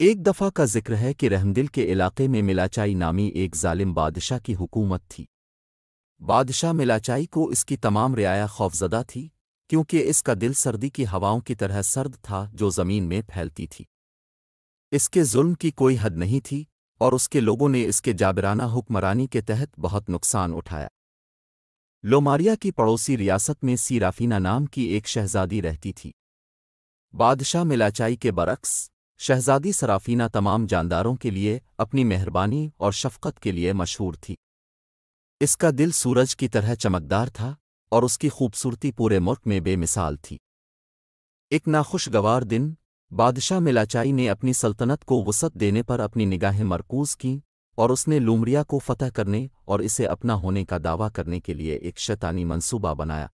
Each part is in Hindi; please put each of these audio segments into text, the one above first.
एक दफ़ा का जिक्र है कि रहमदिल के इलाके में मिलाचाई नामी एक जालिम बादशाह की हुकूमत थी बादशाह मिलाचाई को इसकी तमाम रियाया खौफजदा थी क्योंकि इसका दिल सर्दी की हवाओं की तरह सर्द था जो ज़मीन में फैलती थी इसके जुल्म की कोई हद नहीं थी और उसके लोगों ने इसके जाबराना हुक्मरानी के तहत बहुत नुकसान उठाया लोमारिया की पड़ोसी रियासत में सीराफीना नाम की एक शहजादी रहती थी बादशाह मिलाचाई के बरक्स शहजादी सराफीना तमाम जानदारों के लिए अपनी मेहरबानी और शफकत के लिए मशहूर थी इसका दिल सूरज की तरह चमकदार था और उसकी खूबसूरती पूरे मुल्क में बेमिसाल थी एक नाखुशगवार दिन बादशाह मिलाचाई ने अपनी सल्तनत को वसत देने पर अपनी निगाहें मरकूज की और उसने लूमरिया को फतह करने और इसे अपना होने का दावा करने के लिए एक शैतानी मंसूबा बनाया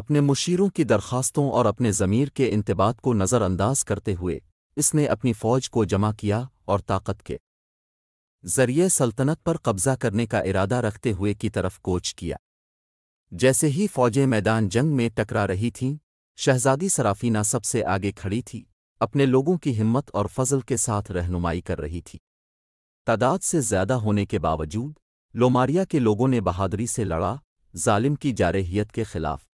अपने मुशीरों की दरखास्तों और अपने ज़मीर के इंतबात को नज़रअंदाज करते हुए इसने अपनी फौज को जमा किया और ताकत के जरिए सल्तनत पर कब्जा करने का इरादा रखते हुए की तरफ कोच किया जैसे ही फौजें मैदान जंग में टकरा रही थीं शहजादी सराफीना सबसे आगे खड़ी थी अपने लोगों की हिम्मत और फजल के साथ रहनुमाई कर रही थी तादाद से ज्यादा होने के बावजूद लोमारिया के लोगों ने बहादुरी से लड़ा जालिम की जारहियत के खिलाफ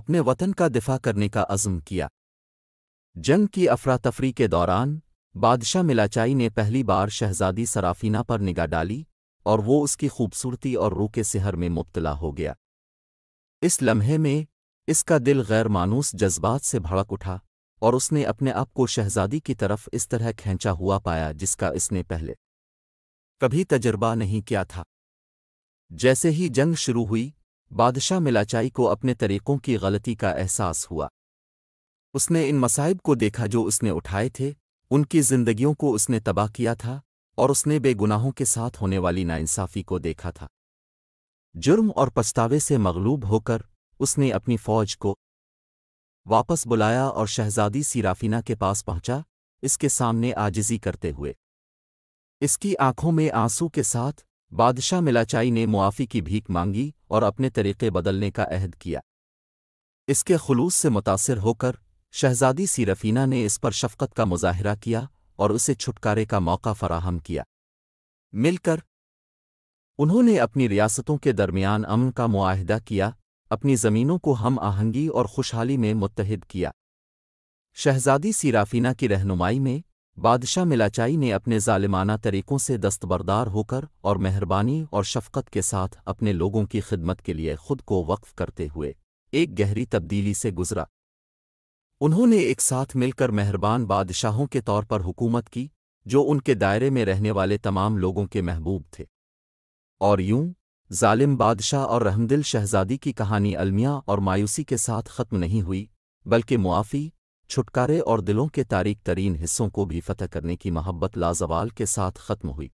अपने वतन का दिफा करने का अज़म किया जंग की अफरा तफरी के दौरान बादशाह मिलाचाई ने पहली बार शहजादी सराफीना पर निगाह डाली और वो उसकी खूबसूरती और रू के सिहर में मुब्तला हो गया इस लम्हे में इसका दिल गैर मानूस जज्बात से भड़क उठा और उसने अपने आप को शहजादी की तरफ इस तरह खेंचा हुआ पाया जिसका इसने पहले कभी तजर्बा नहीं किया था जैसे ही जंग शुरू हुई बादशाह मिलाचाई को अपने तरीक़ों की गलती का एहसास हुआ उसने इन मसाइब को देखा जो उसने उठाए थे उनकी जिंदगियों को उसने तबाह किया था और उसने बेगुनाहों के साथ होने वाली नाइंसाफ़ी को देखा था जुर्म और पछतावे से मगलूब होकर उसने अपनी फौज को वापस बुलाया और शहजादी सीराफिना के पास पहुंचा इसके सामने आजिजी करते हुए इसकी आंखों में आंसू के साथ बादशाह मिलाचाई ने मुआफ़ी की भीख मांगी और अपने तरीके बदलने का अहद किया इसके खलूस से मुतासर होकर शहजादी सीरफीना ने इस पर शफकत का मुजाहरा किया और उसे छुटकारे का मौका फराहम किया मिलकर उन्होंने अपनी रियासतों के दरमियान अमन का मुआहदा किया अपनी ज़मीनों को हम आहंगी और खुशहाली में मुतहद किया शहजादी सीराफीना की रहनुमाई में बादशाह मिलाचाई ने अपने ालिमाना तरीक़ों से दस्तबरदार होकर और मेहरबानी और शफकत के साथ अपने लोगों की खिदमत के लिए खुद को वक्फ करते हुए एक गहरी तब्दीली से गुजरा उन्होंने एक साथ मिलकर मेहरबान बादशाहों के तौर पर हुकूमत की जो उनके दायरे में रहने वाले तमाम लोगों के महबूब थे और यूं जालिम बादशाह और रहमदिल शहजादी की कहानी अलमिया और मायूसी के साथ ख़त्म नहीं हुई बल्कि मुआफ़ी छुटकारे और दिलों के तारीक तरीन हिस्सों को भी फतह करने की महब्बत लाजवाल के साथ ख़त्म हुई